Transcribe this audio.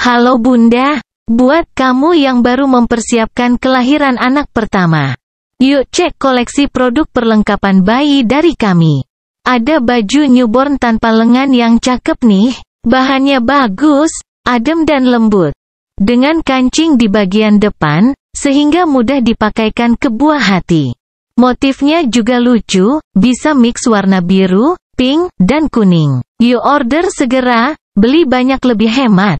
Halo Bunda, buat kamu yang baru mempersiapkan kelahiran anak pertama. Yuk cek koleksi produk perlengkapan bayi dari kami. Ada baju newborn tanpa lengan yang cakep nih, bahannya bagus, adem dan lembut. Dengan kancing di bagian depan, sehingga mudah dipakaikan ke buah hati. Motifnya juga lucu, bisa mix warna biru, pink, dan kuning. You order segera, beli banyak lebih hemat.